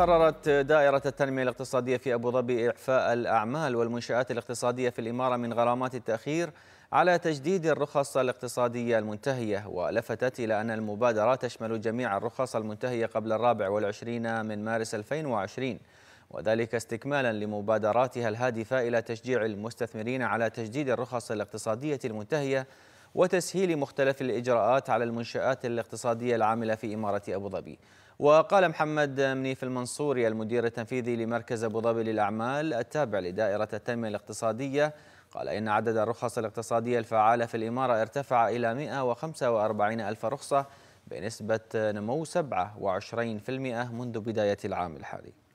قررت دائرة التنمية الاقتصادية في أبو ظبي إعفاء الأعمال والمنشآت الاقتصادية في الإمارة من غرامات التأخير على تجديد الرخص الاقتصادية المنتهية ولفتت إلى أن المبادرة تشمل جميع الرخص المنتهية قبل الرابع والعشرين من مارس 2020 وذلك استكمالا لمبادراتها الهادفة إلى تشجيع المستثمرين على تجديد الرخص الاقتصادية المنتهية وتسهيل مختلف الإجراءات على المنشآت الاقتصادية العاملة في إمارة أبو ظبي وقال محمد منيف المنصوري المدير التنفيذي لمركز أبو ظبي للأعمال التابع لدائرة التنمية الاقتصادية قال إن عدد الرخص الاقتصادية الفعالة في الإمارة ارتفع إلى 145 ألف رخصة بنسبة نمو 27% منذ بداية العام الحالي